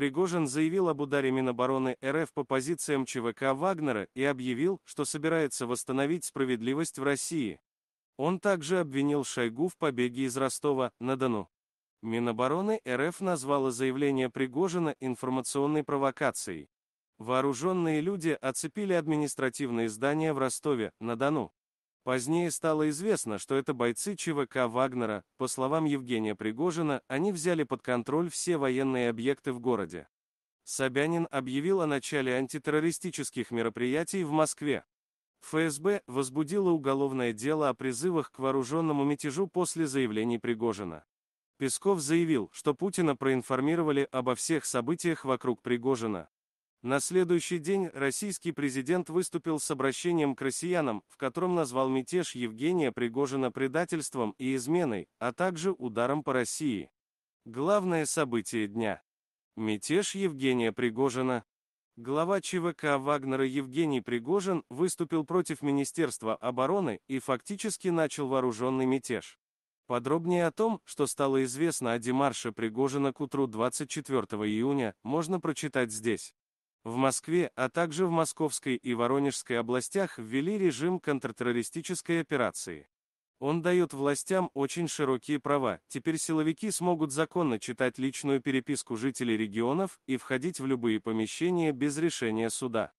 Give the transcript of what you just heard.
Пригожин заявил об ударе Минобороны РФ по позициям ЧВК Вагнера и объявил, что собирается восстановить справедливость в России. Он также обвинил Шойгу в побеге из Ростова-на-Дону. Минобороны РФ назвала заявление Пригожина информационной провокацией. Вооруженные люди оцепили административные здания в Ростове-на-Дону. Позднее стало известно, что это бойцы ЧВК Вагнера, по словам Евгения Пригожина, они взяли под контроль все военные объекты в городе. Собянин объявил о начале антитеррористических мероприятий в Москве. ФСБ возбудило уголовное дело о призывах к вооруженному мятежу после заявлений Пригожина. Песков заявил, что Путина проинформировали обо всех событиях вокруг Пригожина. На следующий день российский президент выступил с обращением к россиянам, в котором назвал мятеж Евгения Пригожина предательством и изменой, а также ударом по России. Главное событие дня. Мятеж Евгения Пригожина. Глава ЧВК Вагнера Евгений Пригожин выступил против Министерства обороны и фактически начал вооруженный мятеж. Подробнее о том, что стало известно о Демарше Пригожина к утру 24 июня, можно прочитать здесь. В Москве, а также в Московской и Воронежской областях ввели режим контртеррористической операции. Он дает властям очень широкие права, теперь силовики смогут законно читать личную переписку жителей регионов и входить в любые помещения без решения суда.